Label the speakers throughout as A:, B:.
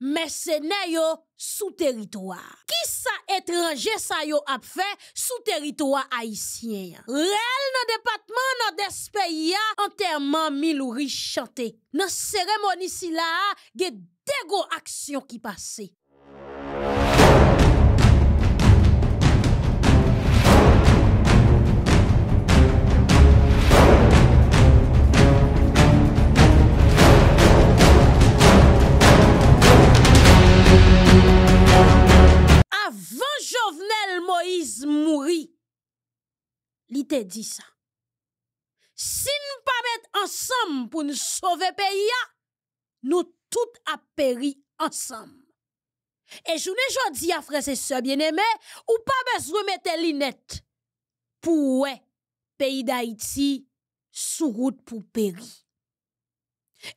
A: Mais c'est sous territoire. Qui sa étranger ça yo a fait sous territoire haïtien? Réel dans département dans des pays a enterrement mille chanté. Dans cérémonie si là, il y a des actions qui passaient. L'ité dit ça. Si nous pas mettre ensemble pour nous sauver pays, nous tout a péri e ensemble. Et je jamais dit à frères et sœurs bien-aimés, ou pas besoin de mettre lunettes pour pays d'Haïti sous route pour péri.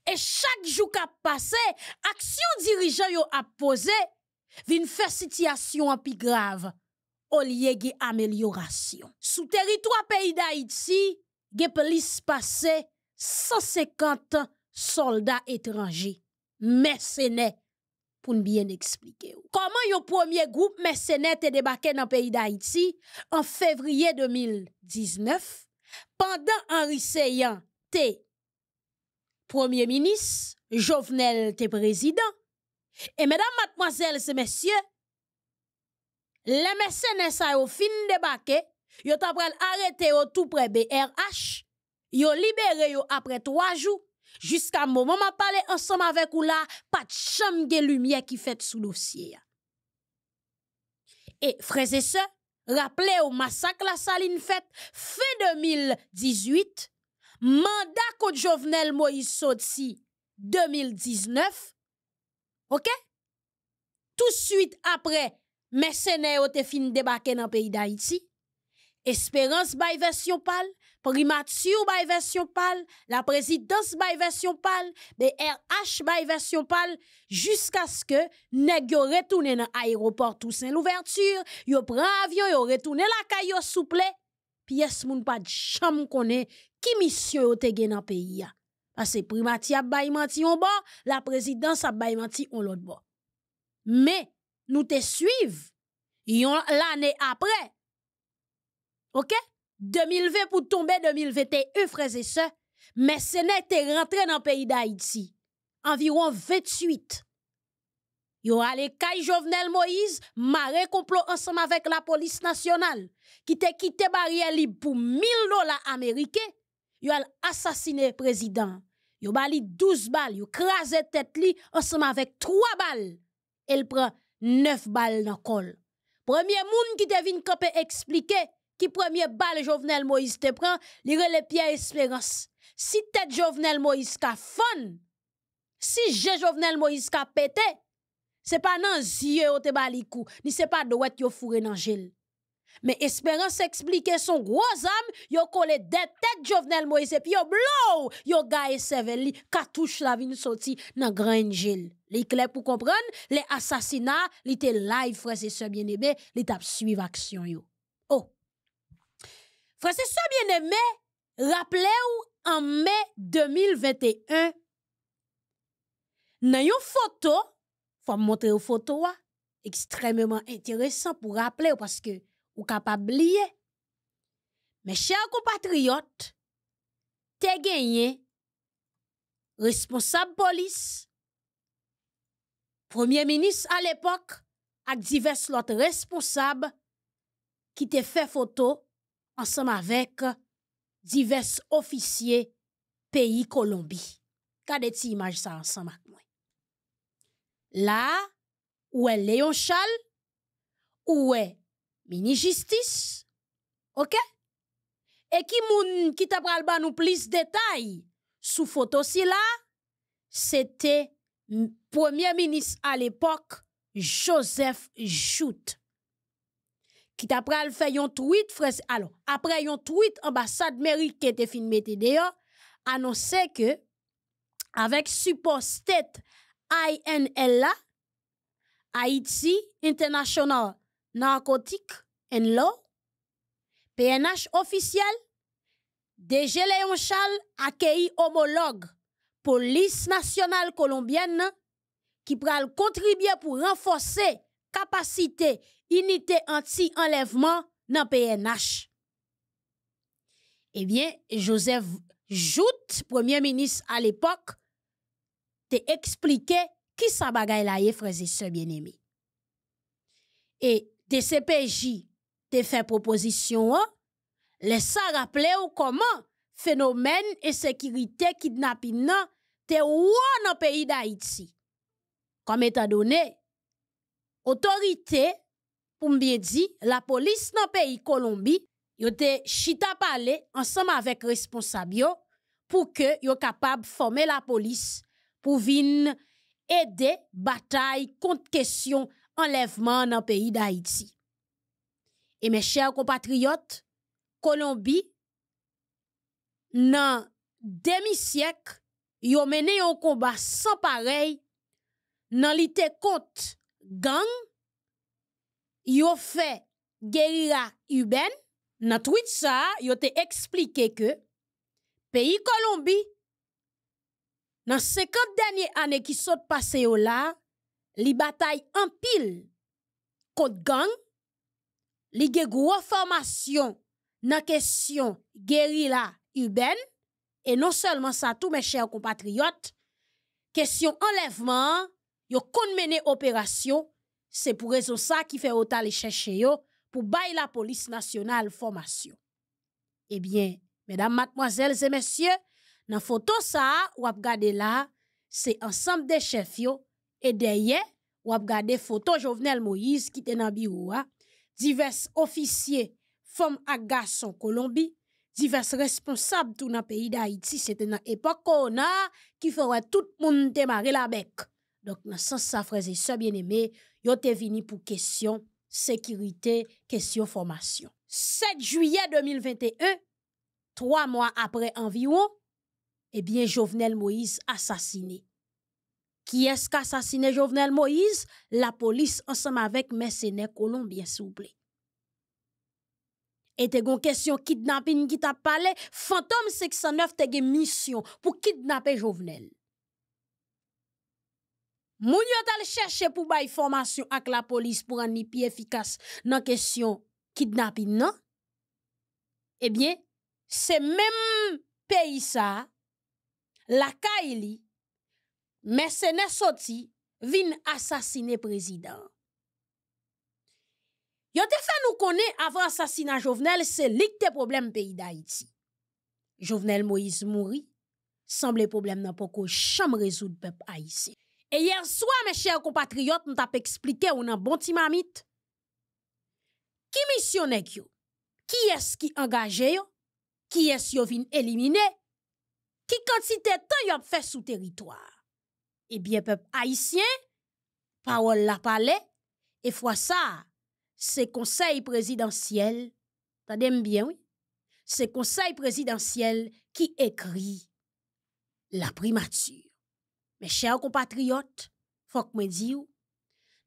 A: Et chaque jour qui a passé, action dirigeant a posé, une faire situation en plus grave. Ou lieu sous territoire sous territoire pays d'Haïti, Iti, ge passaient 150 soldats étrangers, mercenaires. pour nous bien expliquer, comment yon premier groupe mercenaires te débarqué dans pays pays en février février 2019, pendant Henri Seyan te premier ministre, Jovenel président. président, et mesdames, mademoiselles et messieurs, les mercenaires ça yo fin débarquer, yo ont arrêté arrêté tout près BRH, yo libéré après trois jours. Jusqu'à moment m'a parlé ensemble avec ou là, pas de chambre lumière qui fait sous dossier. Et frères et sœurs, rappelez au massacre la saline fête fin 2018, mandat contre Jovenel Moïse Sotsi 2019. OK? Tout de suite après Mesenè fini te fin dans nan pays d'Haïti. Espérance Esperans bay version pal, primatur la version pal, la prezidans bay version pal, BRH bay version pal, ce que les yo retournent nan aéroport Toussaint l'ouverture, yo pran avyon, yo retourne la caille yo souple, pièce moun pa de cham koné, ki mission yo te gen nan pays? ya. Ase Primature ap baymanti yon bon, la Présidence ap baymanti on l'autre bon nous te suivre l'année après. OK? 2020 pour tomber 2021, frères et sœurs, n'est pas rentré dans le pays d'Haïti. Environ 28. Yo allé Kai Jovenel Moïse, maré complot ensemble avec la police nationale, qui te quitté barrière libre pour 1000 dollars américains. Yo assassiner assassiné président. Yo bali 12 balles, yo crasé tête ensemble avec 3 balles. Elle prend 9 balles dans col. Premier monde qui te vient camper expliquer qui premier balle Jovenel Moïse te prend, lire les pieds espérance. Si tête Jovenel Moïse ka si j'ai Jovenel Moïse ka pété, c'est pas nan yeux ou te balikou, ni c'est pas douette yo fourré nan gel. Mais espérance s'expliquer son gros âme, yo collé des têtes Jovenel Moïse, puis yo blow, yo gaye seveli, katouche la vin sorti nan grand Gilles. Les clés pour comprendre, les assassinats, li te live, frères et sœurs bien aimé li tap suivre action yo. Oh. frère et sœurs bien aimé rappelez-vous en mai 2021, nan yon photo, faut montrer une photo, ah, extrêmement intéressant pour rappeler, parce que ou capable Mes chers compatriotes, te gagné responsable police, premier ministre à l'époque, avec diverses autres responsables qui te fait photo ensemble avec divers officiers pays Colombie. Kade tu image ça ensemble avec moi. Là, où est Léon Charles? Où est mini justice. OK? Et qui moun qui t'a pral nous plus détails sous photo si là, c'était premier ministre à l'époque Joseph Jout. qui ta pral fè yon tweet, Après y après yon tweet, ambassade mérite qui te fin mette deyo, support que avec support International narcotique en law, PNH officiel, DG Léon Charles accueilli homologue police nationale colombienne qui pral contribuer pour renforcer capacité unité anti-enlèvement dans PNH. Eh bien, Joseph Jout, premier ministre à l'époque, te qui qui sa bagay la frères et bien aimés Et DCPJ te fait proposition, laisse ça rappeler comment phénomène et sécurité kidnapping nan te dans pays d'Haïti. Comme étant donné, autorité, pour bien dire, la police dans pays Colombie, yo te chita parler ensemble avec responsables pour que yo capable former la police pour à aider bataille contre question enlèvement dans le pays d'Haïti. Et mes chers compatriotes, Colombie, dans demi-siècle, ont mené un combat sans pareil, dans l'ité contre gang, ont fait guérilla urbaine. Dans tweet ça, yon expliqué que, pays Colombie, dans 50 dernières années qui sont passées là, les batailles en pile contre gang les gen formations formation question guérilla urbaine et non seulement ça tous mes chers compatriotes question enlèvement yo kon opérations opération c'est pour raison ça qui fait autant les chercher pour bailler la police nationale formation Eh bien mesdames mademoiselles et messieurs dans photo ça ou regardez là c'est ensemble des chefs et vous avez ap gade de Jovenel Moïse qui te dans biwo hein. a, divers officiers, femmes ak en Colombie, divers responsables tout nan pays d'Haïti, c'était nan époque a, qui ferait tout le monde démarrer la bec. Donc, nan sens sa et se bien aimé, yo te vini pour question sécurité, question formation. 7 juillet 2021, trois mois après environ, eh bien, Jovenel Moïse assassiné. ki eska asasine Jovenel Moïse, la polis ansama vek mèsenè Kolombie souple. E te gon kèsyon kidnapin ki ta pale, fantom 609 te gen misyon pou kidnapè Jovenel. Moun yo tal chèche pou baye formasyon ak la polis pou an ni pi efikas nan kèsyon kidnapin nan? Ebyen, se menm peyi sa, la ka ili, e Mais ce n'est sorti vin assassiner président. Yo avez fait nous connaît avant assassinat Jovenel, c'est lik te problème pays d'Haïti. Jovenel Moïse mourit, semble problème n'a pas résolu résoudre peuple haïtien. Et hier soir mes chers compatriotes, nous avons expliqué on a bon timamite. Qui missionne yo? Qui est-ce qui engagé Qui est-ce yo vient éliminer? Qui quantité temps yo fait sous territoire? Eh bien, peuple haïtien, parole la et Et ça, ça, Conseil présidentiel, présidentiel, tade bien, oui? c'est Conseil présidentiel qui écrit la primature. Mes chers compatriotes, que me vous ou,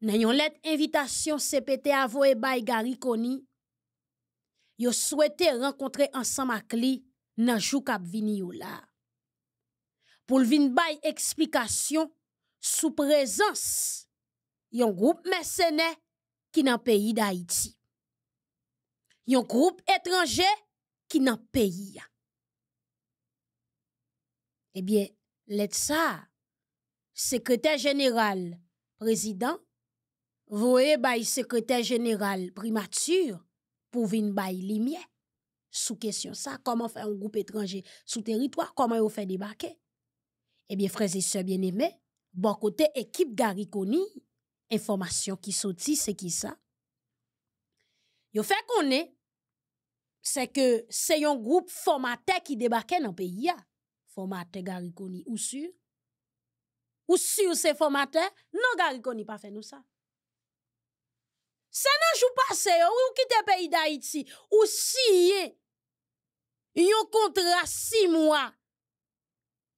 A: nan invitation let à à bay koni, yo souwete rencontrer ensemble à li nan jou pour le vin bay explication sous présence yon groupe mercenaires qui nan pays d'Haïti. Yon groupe étranger qui nan pays. Eh bien, let ça, secrétaire général président, voyez secrétaire général primature pour vin bay limier. Sous question ça, comment faire un groupe étranger sous territoire, comment vous faire débarquer? Ebyen eh frezise bien eme, bon kote ekip gari koni, informasyon ki soti se ki sa. Yo fe konen, se ke se yon groupe formatè ki debake nan pe ya, formatè gari koni ou su, ou su non, ou se formatè, non gari koni pa fe nou sa. Se nan jou pase yo, ou ki te peyi da iti, ou si ye, yon kontra si mwa,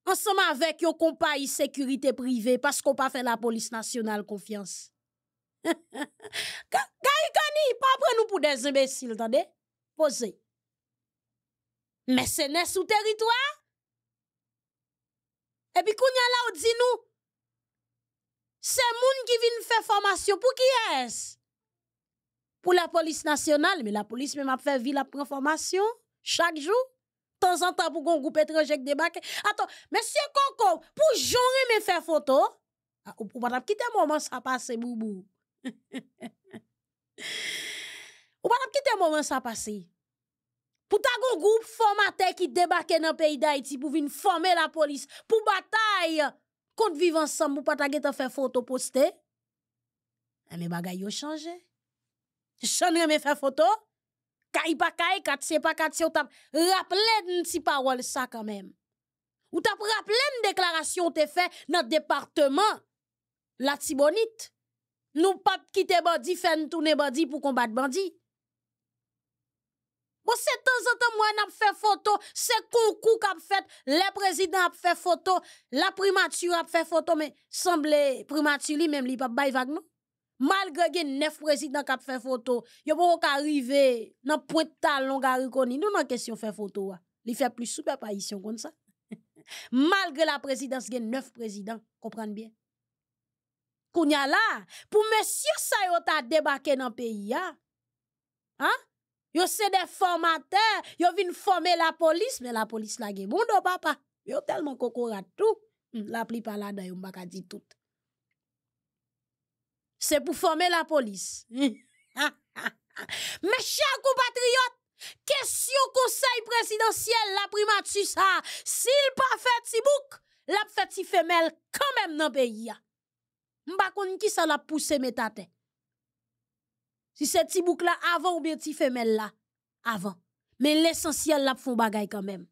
A: Ensemble avec yon compagnie sécurité privée parce qu'on pas fait la police nationale confiance. Gaïkani, Kani, pas prendre nous pour des imbéciles, attendez. Posez. Mais c'est n'est sous territoire. Et puis a là on dit nous c'est moun qui vient faire formation pour qui est-ce Pour la police nationale, mais la police même a fait ville la formation chaque jour temps en temps pour un groupe étranger qui débarque. Attends, monsieur Coco, pour j'aurais me faire photo, ah, ou, pas quitter moment ça passe, boubou. ou pas quitter moment ça passe. Pour ta un groupe formateur qui débarque dans le pays d'Haïti pour venir former la police, pour bataille contre vivre ensemble, pour pas ta faire photo poster. Eh, Mais bagay yo changé. ne me faire photo caille pas caille, c'est pas 4 c'est, ou t'as rappelé une petite parole ça quand même. Ou t'as rappelé une déclaration t'es fait dans le département, la Tibonite. Nous pas quitter bandit, faire tourner bandit pour combattre bandit. Bon, c'est temps en temps, moi, n'a fait photo, c'est concours qu'a fait, le président a fait photo, la primature a fait photo, mais semble primature lui-même, lui, pas bail vague, non? Malgré que neuf présidents qui ont fait photo, ils ne pas dans le point de talon Nous, dans la question de photo, ah. Il fait plus super on comme ça. Malgré la présidence, il y a neuf présidents. Comprenez bien. Kounia là, pour monsieur ça, il a dans le pays. Ah. Il hein? Yo c'est des formateurs, yo vient former la police mais la police la gè. Bon do papa, a tellement de tout, la pli là la dan dit tout c'est pour former la police. Mes chers compatriotes, question conseil présidentiel, la primatus ça, s'il pas fait tibouk, la fait si femelle quand même dans le pays. ne sais pas qui ça la mes tate. Si c'est tibouk là avant ou bien ti femelle là avant. Mais l'essentiel la font bagay quand même.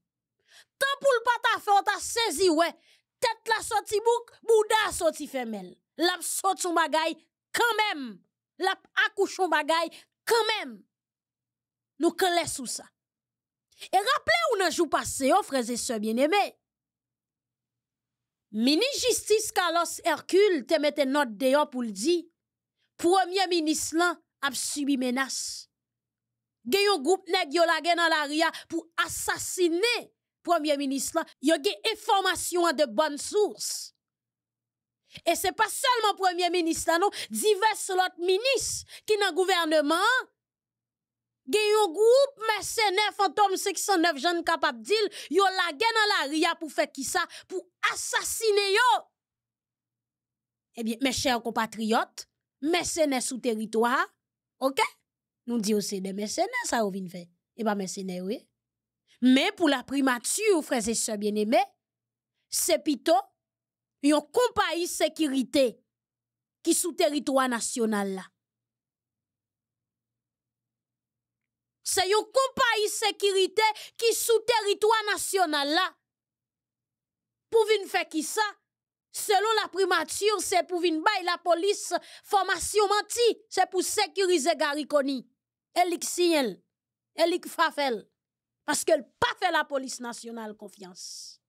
A: Tant pour le pas ta fait, on t'a saisi ouais, tête la sorti bouc, bouda sorti femelle. La sorti son bagay quand même, la accouchon bagay, quand même, nous connaissons sous ça. Et rappelez-vous un jour passé, oh, frères et sœurs bien-aimés, Mini Justice Carlos Hercule te mette note dehors pour le dire. Premier ministre là a subi menace. Gen groupe nèg yo la gen dans la ria pour assassiner premier ministre là. Yo des information de bonne source. Et c'est pas seulement premier ministre, non, divers autres ministres qui dans gouvernement, gagnent un groupe mercenaires fantômes, 609 jeunes capables d'il, yo la gagne dans la ria pour faire qui ça, pour assassiner yo. Eh bien, mes chers compatriotes, mercenaires sous territoire, OK? Nous disons c'est des mercenaires ça au vin fait. Eh bien, mercenaires oui. Mais pour la primature, frères et sœurs bien-aimés, c'est plutôt yon compagnie sécurité qui sous territoire national là. C'est une compagnie sécurité qui sous territoire national là. Pour venir faire qui ça? Selon la primature, c'est pour venir bailler la police formation menti, c'est pour sécuriser Gariconi. elle Elik Fafel parce qu'elle pas fait la police nationale confiance.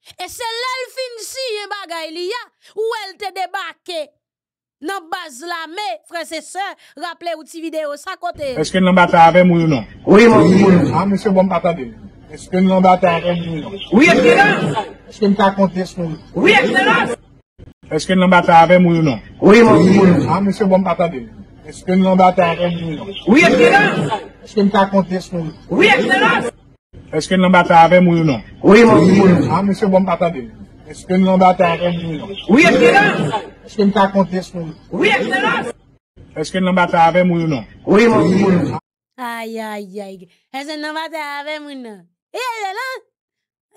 A: E se lèl fin si yon e bagay li ya Ou el te debake Nan baz la me, franse se Rappele ou ti video sa kote Eske nan batare mou
B: yon Ouye moun ah, bon Eske nan batare mou yon Ouye moun Eske nan batare mou yon Ouye moun Eske nan batare mou yon Ouye moun ah, bon Eske nan batare mou yon Ouye moun E se nan bata ave mouno? Non? Ouye mouni mouno. Ha, mese ah, bon patade. E se nan bata ave mouno? Ouye mouni mouno. E se nan bata ave mouno? Non? Ouye mouni mouno.
A: Hay, hay, hay. E se nan bata ave mouno? Ye, ye lan.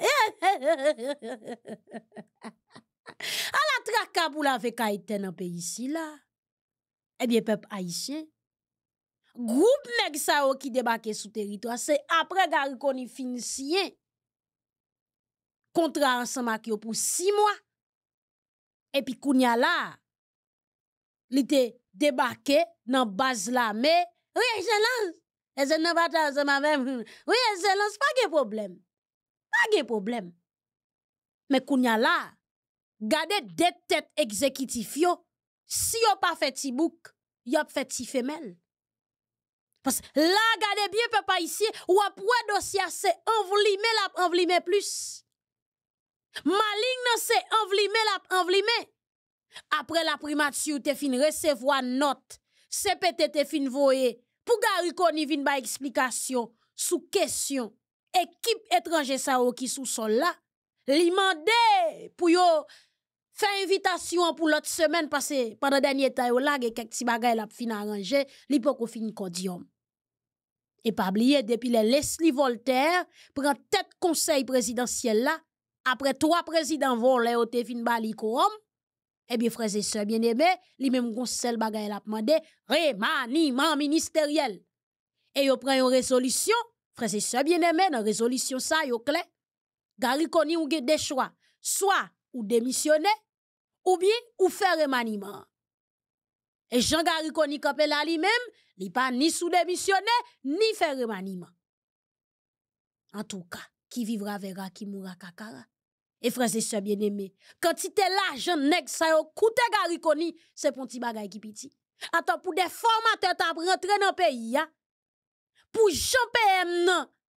A: Ye, he, he, he, he, he. A la trakab ou la fe ka eten api isi la. Ebyen eh pep a isi. Groupe nek sa yo ki debake sou teritwa, se apre gari koni finisyen. Kontra ansan mak yo pou 6 mwa. Epi kounya la, li te debake nan baz la me. Ouye jelans, ezen nan batan se ma vem, ouye jelans, pa gen problem. Pa gen problem. Me kounya la, gade detet ekzekitif yo, si yo pa feti bouk, yo feti femel. Parce que là, regardez bien, papa, ici, ou après dossier, c'est envlimé, la envlimé plus. Maligne, c'est envlimé, la envlimé. Après la primature, te fin recevoir note. c'est peut-être fin voye. Pour qu'on ni vin ba explication sous question. Équipe étrangère ça. qui sous sol là. Li mande pour yo Fè invitation pour l'autre semaine pase panan denye tayo lag e quelques ti la fin aranje, li pou kon fin kodiom. Et pas oublier, depuis les Leslie Voltaire, prend tête conseil présidentiel là, après trois présidents volés au te Bali eh bien, frères et bien-aimés, les mêmes conseils bagay la demandé, remaniement ministériel. Et yo prend une résolution, frères et sœurs bien-aimés, dans résolution ça, yo clé. Gary Koni ou des choix, soit ou démissionner, ou bien ou faire remaniement. Et Jean Gariconi Kapela lui-même, il pas ni sous-démissionné, ni fait remaniement. En tout cas, qui vivra verra, qui mourra kakara. Et frères et sœurs bien-aimés, quantité l'argent nèg ça Jean coûte Gariconi, c'est pour petit bagage qui petit. Attends pour des formateurs qui rentré dans le pays hein. Pour Jean PM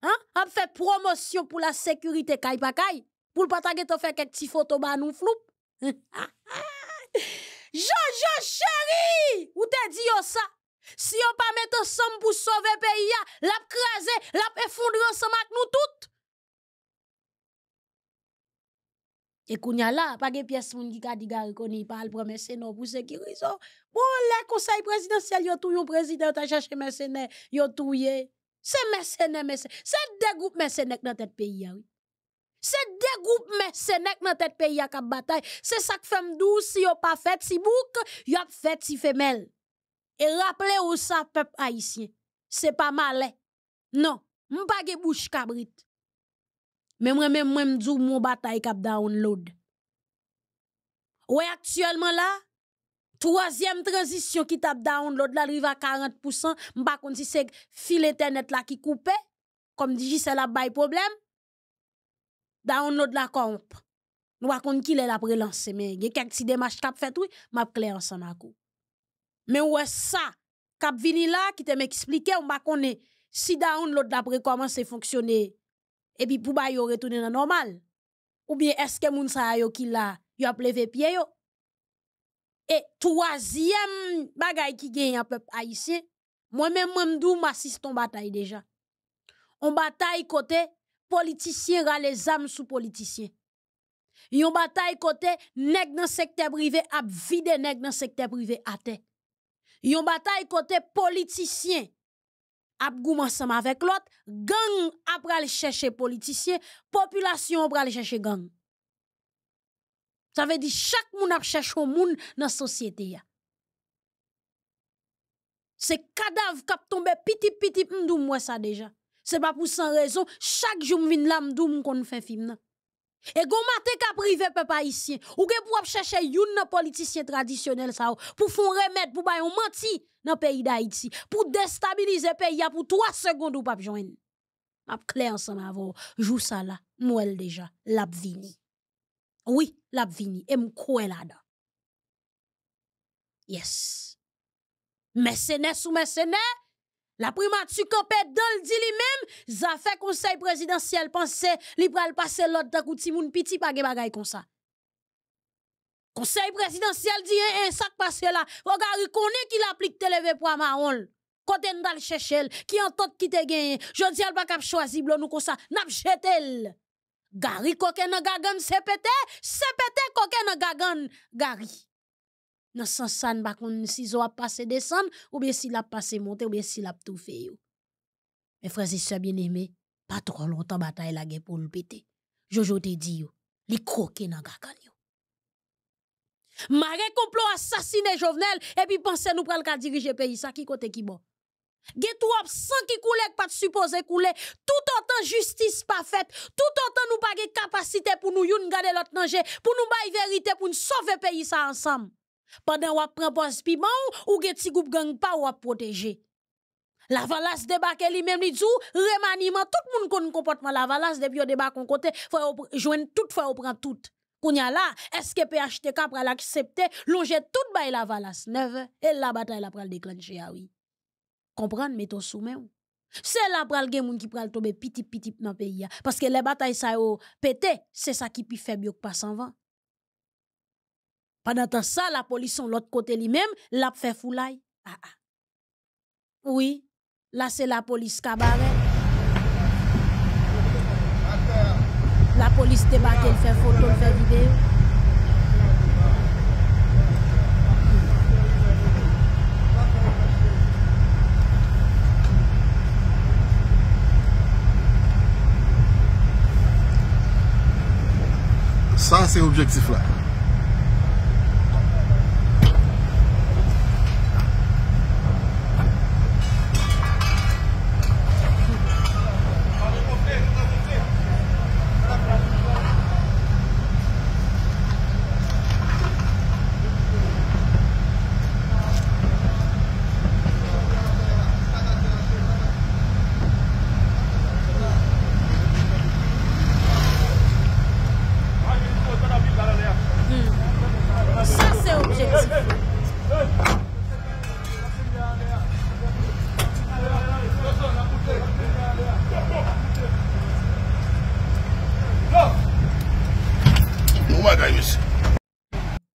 A: hein, fait promotion pour la sécurité kay pa pour le pas faire quelques petites photos ba nous floup. Ah, ah. Jo, jo, chéri, ou te di yo sa, si yo pa mette som pou sove peyi ya, lap kreze, lap efondre yo som ak nou tout. E koun ya la, pa ge piyes moun di kadigar koni pal pou mè sè non pou sekirizo, pou bon, le konsay prezidentsel yo tou yon prezident a chache mè sè nè, yo tou ye, se mè sè nè mè sè, se degoup mè sè nèk nan tèt peyi ya. C'est des groupes mercenaires dans tête pays qui bataille. C'est ça que femme si vous pas fait si bouc, vous avez fait si femelle. Et rappelez-vous ça, peuple haïtien. C'est pas mal. Non, je pas de bouche cabrit. Mais moi-même, moi, me dis mon bataille cap download. Ouais, actuellement là, troisième transition qui tape download, là, arrive à 40%. Je ne sais pas si c'est fil Internet là qui coupait. Comme dit, c'est là, problème download la comp. Nous raconte qui l'a lancé mais il y a quelques démarches qui a fait oui, m'a clair ensemble Mais ouais ça, cap vini là qui t'a expliquer on va connaît si download la comment c'est fonctionné, et puis pour ba yo retourner dans normal. Ou bien est-ce que moun sa yo qui là, yo a levé pied yo. Et troisième bagaille qui gagne un peuple haïtien, moi-même, moi, m'dou, m'assiste en bataille déjà. En bataille côté, politicien ont les âmes sous politicien. Yon bataille côté nèg dans secteur privé a vide nèg dans secteur privé à terre. Yon bataille côté politicien a goum ensemble avec l'autre gang après le chercher politicien, population après le chercher gang. Ça veut dire chaque moun a cherché un moun dans société Ces cadavres cadavre qui a tombé petit petit m'dou moi ça déjà c'est pas pour sans raison chaque jour m'vinn là m'dou m'konn fait film Et comment matin ka privé peuple haïtien ou gen pou ap chèche politicien traditionnel sa ou pour fon remèd pour bayon menti nan pays d'Haïti pour déstabiliser pays a pour trois secondes ou pa joine. M'ap clair ensemble avou jou ça là mouel déjà l'ap vini. Oui, l'ap vini et m'kwè là-dedans. Yes. Mercenaire sous mercenaire, la primature campé dans le dit lui-même, ça fait conseil présidentiel penser li pral passer l'autre dans petit moun piti pa bagay comme ça. Conseil présidentiel dit un sac passé là, regarde connaît qui l'applique télévé pour marron. Côté n'dal chechel, qui entend qui te gagne. je dis elle pas cap choisi blon nous comme ça, n'a jetel. Gari koke nan gagan se sepete koke nan gagan gari ça san san bakon si zo a passé ou bien s'il a passé monter ou bien s'il a tout fait yo. Mes frères et sœurs bien-aimés, pas trop longtemps bataille la guerre pour le péter. Jojo te dit yo, li croque nan gakan yo. Mare complot assassiné Jovenel, et puis pensez nous pral ka diriger pays ça qui côté qui bon. Gen sans qui qui qui koule supposé pat tout autant, justice pas faite, tout autant nous pas capacité pour nous nous youn gade l'autre pour nous nous bay vérité pour sauver sauver pays, ça, ensemble. Pendant wap prend pos piment ou, ou gen ti groupe gang pa ap protéger. La valas débarque li même li dit remaniement, tout moun kon comportement la valasse depuis yon debake on côté, faut joindre tout, faut prendre tout. Kounya la, eske PHTK pral aksepte, longe tout bay la valas neuf. Et la bataille la pral oui. Comprendre mais meto soumen ou. Se la pral gen moun ki pral tobe piti piti nan peyi ya, que les batailles sa yo pété, c'est ça qui pi feb pas s'en vent. Pendant ça, la police sont l'autre côté lui-même, l'a fait foulaille. Ah, ah, Oui, là c'est la police cabaret. La police débarque, elle fait photo, elle fait vidéo.
B: Ça, c'est l'objectif là.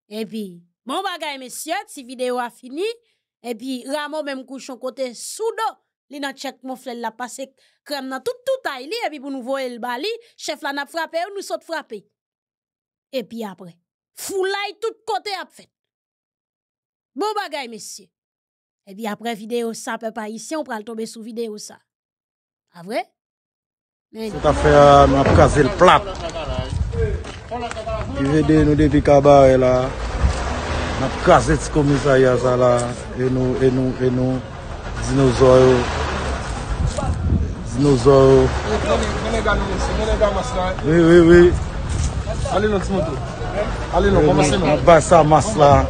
A: Et puis, bon bagay, monsieur, si vidéo a fini, Et puis, ramo même couchon côté Soudo, soudo, li nan check mon la passe crème dans tout tout aïli, et puis pour nous voir le bali, chef la n'a frappé, ou saute frappé, et puis après, apre, tout côté a fait. Bon bagay, monsieur. Et puis après, vidéo ça, peut pas ici, on pral tombe sous vidéo sa. A ah vrai? Mwen. à à mwen à le plat.
B: Ki vede yon depi kabare la Nap kaze tskomisa yaza la Yon, yon, yon Zinozor Zinozor Yon mene ga masla Yon mene ga masla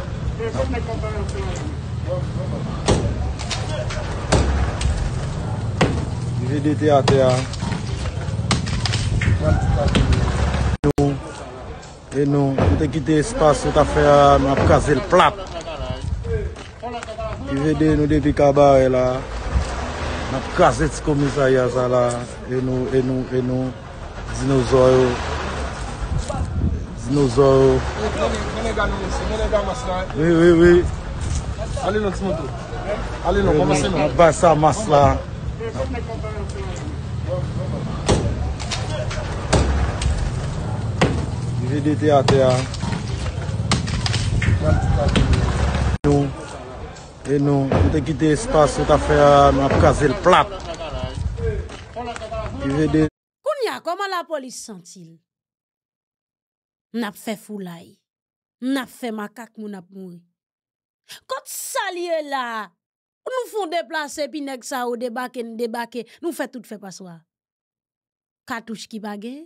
B: Ki vede te ate ya Yon mene ga masla E nou, mwen te kite espasyon ta fè a, mwen apkaze l plap. Ki vede nou depi kabare la, mwen apkaze tiko mizayaza la. E nou, e nou, e nou, dinozor yo. Dinozor yo. Mwen e gwa masla. Oui, oui, oui. Ali nou, ti moun tou. Ali nou, mwen mwese nou. Mwen apkaze sa masla. Jvd te ate a. E nou, te kite espasyon, ta fe a nap kaze l plat.
A: Kounia, koman la polis sentil? Nap fe foulay. Nap fe makak moun ap moun. Kot salye la. Nou fon deplase pi nek sa ou debake n debake. Nou fe tout fe paswa. Katouche ki bagay.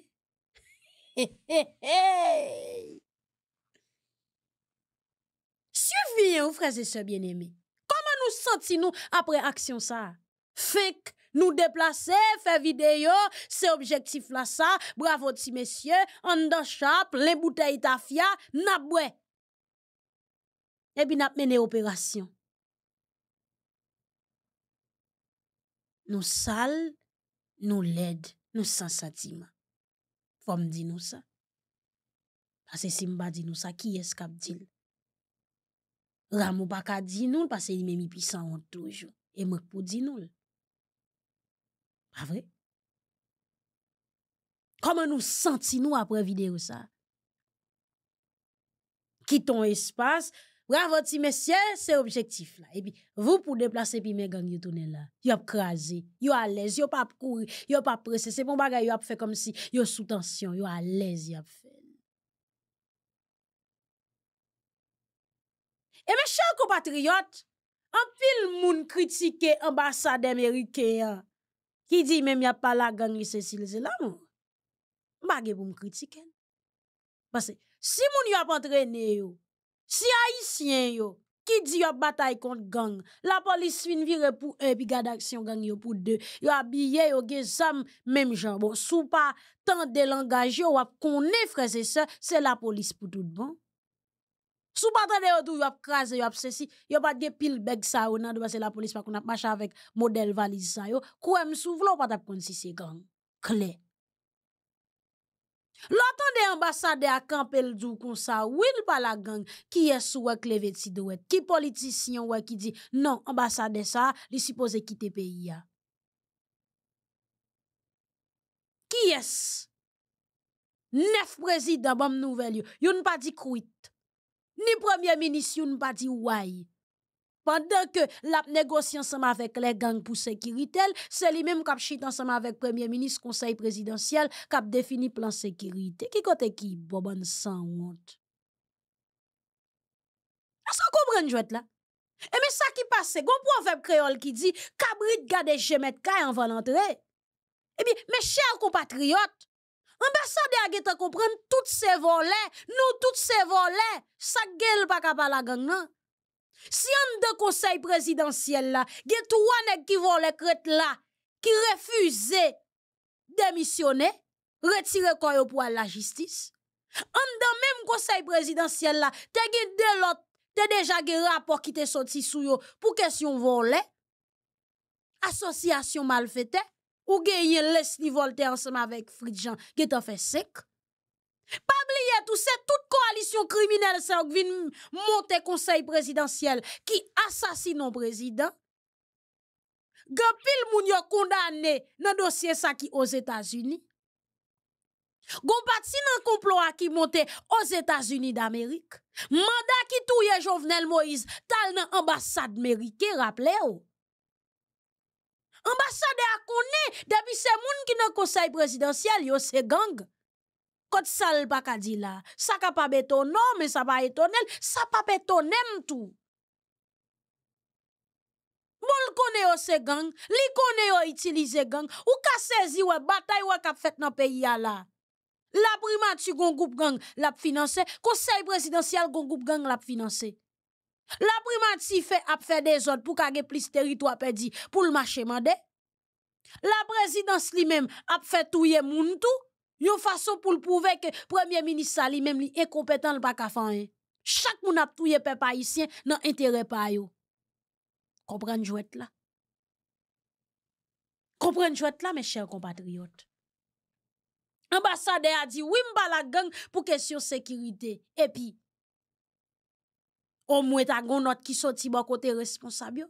A: Suivez, vous, frères et sœurs bien-aimés. Comment nous sentons-nous après action ça? Fink, nous déplacer, faire vidéo, c'est objectif là ça. Bravo ti messieurs, on d'achat, les bouteilles tafia, n'a Et puis n'a mené opération. Nous sales, nous l'aide, nous sans sentiment. Femme, me nous ça. Parce que si m'a dit nous ça, qui est-ce qu'a dit? Ramou pas ka dit nous parce qu'il m'est mis puissant toujours. Et moi pour dire nous. Pas vrai? Comment nous sentons nous après vidéo ça? Quittons espace, Bravo, petit messieurs, c'est objectif là. Et puis, vous pour déplacer puis mes gangs, vous là. Vous avez crasé, vous avez à l'aise, vous pas couru, vous pas pressé. C'est bon bagage, vous avez fait comme si vous sous tension, vous à l'aise, vous a fait. Et mes chers compatriotes, en pile moun critique ambassade américain qui dit même y a pas la gang ici Cécile c'est là mon. Bagay pour me critiquer. Parce que si moun y a pas entraîné si haïtien yo qui dit yo bataille contre gang, la police vient virer pour un puis garde action gang yo pour deux. Yo habillé yo gezam même gens. Bon, sou pas tant de langage yo ap konnen frères sœurs, c'est la police pour tout bon. Sou pas tant de yo tout yo ap craser yo ap ceci, yo pas de pile bag ça ou nan c'est la police pas qu'on a marché avec modèle valise ça yo. Quoi me souvlo pas t'ap konn si c'est gang. Clé. L'entende ambassade a Campel dou comme ça, oui, pas la gang, qui est sous wek levé qui politicien ou qui dit non, ambassade ça, li suppose quitter pays ya. Qui est Neuf présidents, bonne nouvelle, yon pas dit quitte ». Ni premier ministre, yon pas dit why. Pendant que la négociation ensemble avec les gangs pour sécurité, c'est lui-même qui a chit ensemble avec le premier ministre, conseil présidentiel, qui a défini plan sécurité. Qui côté qui, Boban, sans honte? Est-ce comprend, là? Et eh, mais ça qui passe, c'est un proverbe créole qui dit, Cabrit gade jemet kay en l'entrée. Eh bien, mes chers compatriotes, l'ambassade a compris comprendre toutes ces volets, nous toutes ces volets, ça gèle pas la gang, non? Si on de conseil présidentiel là, a trois nèg qui vont les crête là, qui refusaient démissionner, retirer quoi pour la justice. en de même conseil présidentiel là, te gen de l'autre, déjà des rapports qui te sorti sous pour question volé. Association malfaite ou laisse Leslie Voltaire ensemble avec Fridjan, qui t'a fait sec. Pas bliye tout, toute toute coalition criminelle, sa ou kvin monte conseil présidentiel qui assassine président. président. a moun yo dossiers nan dossier sa Qui aux états unis Gon pati nan complot a ki monte aux états unis d'Amérique. Manda qui touye Jovenel Moïse tal nan ambassade merike rappele ou. Ambassade a qui qui c'est moun ki nan conseil présidentiel, yo gang. Kotsal baka di la, sa ka pa beto no, men sa pa eto nel, sa pa beto nem tou. Bol kone yo se gang, li kone yo itilize gang, ou ka sezi wak, batay wak ap fet nan peyi ya la. La primati gon goup gang lap finanse, konsey presidansyal gon goup gang lap finanse. La primati fe ap fet de zot pou kage plis terit wap pedi pou l'mache mande. La presidans li men ap fet touye moun tou. Yon faso pou l pouve ke premye minist sa li menm li e kompetan l baka fan yon. Chak moun ap touye pe pa isyen nan entere pa yon. Komprende jwet la. Komprende jwet la, me chèr kompatriot. Ambasade a di, wim bala geng pou kesyon sekirite. E pi, o mwen tagon not ki son bon tiba kote responsabyo,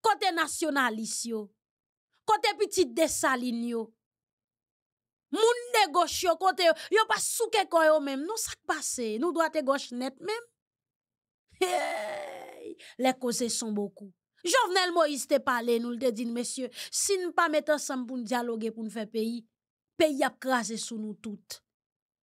A: kote nasyonalisyyo, kote pitit desalinyo. Moun de gauche yo pas souke ko yo même. Non sak passe, nous être gauche net même. les causes sont beaucoup. Jovenel Moïse te parlé, nous te dit, messieurs. si nous pas ensemble pour nous dialoguer, pour nous faire pays, pays a crasé sous nous toutes.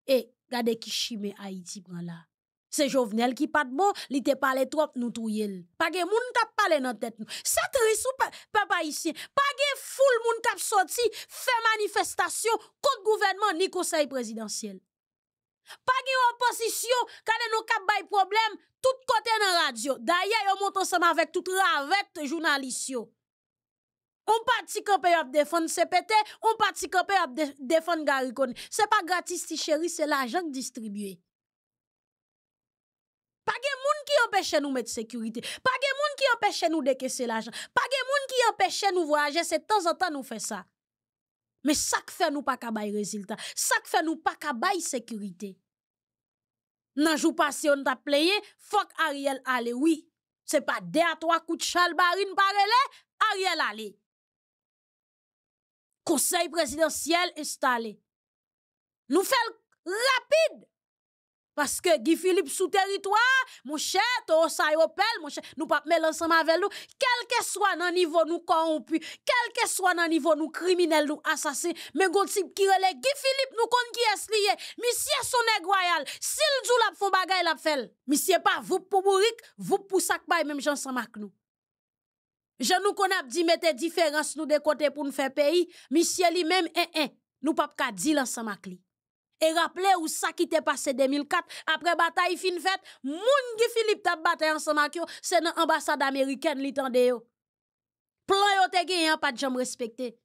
A: Et, regardez qui chime Haïti prend là. C'est Jovenel qui pas de bon, li te parlé trop, nous touye Pas de moun tap parlé dans tête nous. C'est triste, papa ici. Pas que foule sorti, fait manifestation contre gouvernement ni conseil présidentiel. Pas une opposition, quand nous avons problème, tout côté dans la radio. D'ailleurs, ils montent ensemble avec toute ravette journalistes. On participe à défendre CPT, on participe à défendre Garicon. C'est pas gratis, chérie, c'est l'argent distribué. Pas de monde qui empêche nous mettre sécurité. Pas de monde qui empêche nous décaisser l'argent. Pas de monde qui empêche nous voyager. C'est de temps en temps nous faisons ça. Mais ça fait nous pas de résultat. Ça fait nous pas de sécurité. Nan jou passé on t'a playé, fuck Ariel allez oui. Ce n'est pas deux à trois coups de chalbarine parele, Ariel allez. Conseil présidentiel installé. Nous faisons rapide. Paske Gifilip sou teritwa, monshet, osay, opel, monshet, nou pap me lansan mavel nou, kelke swan nan nivou nou koron pu, kelke swan nan nivou nou kriminel nou asase, men goutip kirele, Gifilip nou kon ki es liye, misye son e goyal, sil djou la pou bagay la fel, misye pa vup pou bourik, vup pou sakbay menm jan san mak nou. Jan nou kon ap di mette diferans nou de kote pou nou fe peyi, misye li menm en eh, en, eh, nou pap ka di lansan mak li. Et rappelez où ça qui t'est passé 2004, après bataille fin fête, moun qui Philippe t'a batté ensemble c'est dans l'ambassade américaine qui tende Plan yo te gen pas de jam respecté.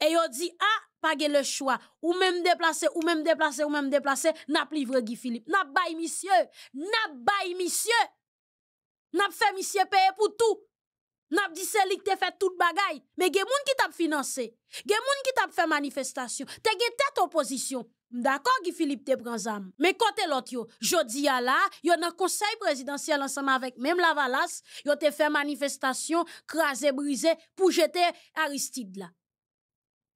A: Et yo dit, ah, pas le choix. Ou même déplacer, ou même déplacer ou même déplacer n'a pas livré Guy Philippe. N'a pas monsieur. N'a pas monsieur. N'a pas fait monsieur payer pour tout. N'a dit c'est lui qui t'a fait toute bagaille. Mais il y a qui t'a financé. Il y a qui t'a fait manifestation. T'as gagné tête opposition. D'accord, Guy Philippe te prend zam. Mais côté l'autre, je jodi à la, yo un conseil présidentiel ensemble avec même la valasse, yo te fait manifestation, crasé, brisé, pour jeter Aristide là.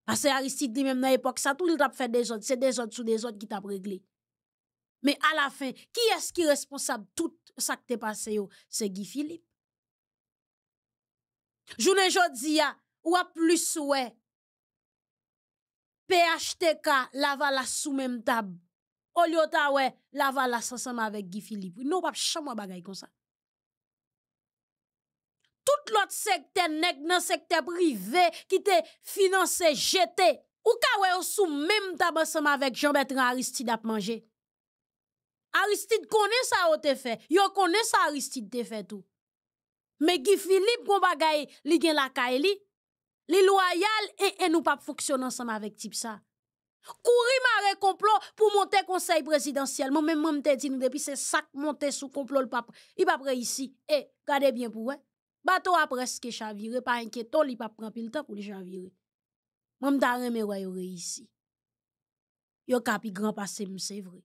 A: Parce que Aristide même dans l'époque, ça tout il t'a fait des autres, c'est des autres sous des autres qui t'a réglé. Mais à la fin, qui est-ce qui est responsable tout ça qui t'est passé, C'est Guy Philippe. Jounen jodi ya, wap plus wè, PHTK lavala sou mèm tab, olio ta wè, lavala sa sama vek Gifilip. Nou pap chanm wap bagay kon sa. Tout lot sekte nek nan sekte prive ki te finanse jete, ou ka wè ou sou mèm tab sa sama vek jambetran Aristide ap manje. Aristide kone sa ou te fe, yo kone sa Aristide te fe tou. Mais Guy Philippe kon bagay li gen lakay li, li loyal et, en nou pas fonctionner ensemble avec tip ça. Kouri mare complot pour monter conseil présidentiel. Moi même moi dit nous depuis c'est sac monté sous complot le pape. Il pas prêt ici. Eh, gardez bien pour ouais. Bateau a presque chaviré, pas inquiétant, il pas prend pile temps pour le chavirer. Moi m'ta remé ouais ici. Yo ka pi grand passé, c'est vrai.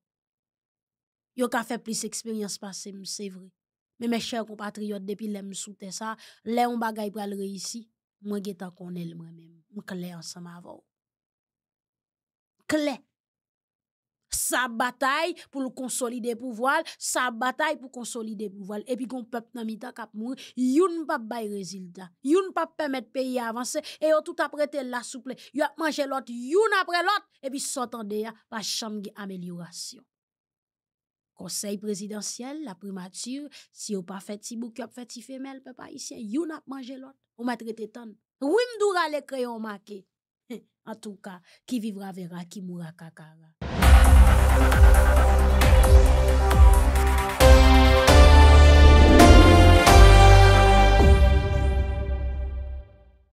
A: Yo ka fait plus expérience passé, c'est vrai. Mais mes chers compatriotes, depuis l'aime soutenir ça, on bagaille pour aller ici, moi qui qu'on moi-même, moi clair ensemble avant. Clé. Sa bataille pour consolider pouvoir, sa bataille pour consolider pouvoir. Et puis, le peuple cap mita il moui, youn pas bay résultat. Youn pas permettre pays avancer et yon tout apprête la souple. Yon mange l'autre, youn après l'autre, et puis s'entende ya, pas chambre amélioration conseil présidentiel, la primature, si vous pas fait vous bouc, fait si femelle, papa ici, you n'a pas mangé l'autre. On m'a traité tant. Oui, les crayons marqués. En tout cas, qui vivra verra, qui mourra kakara.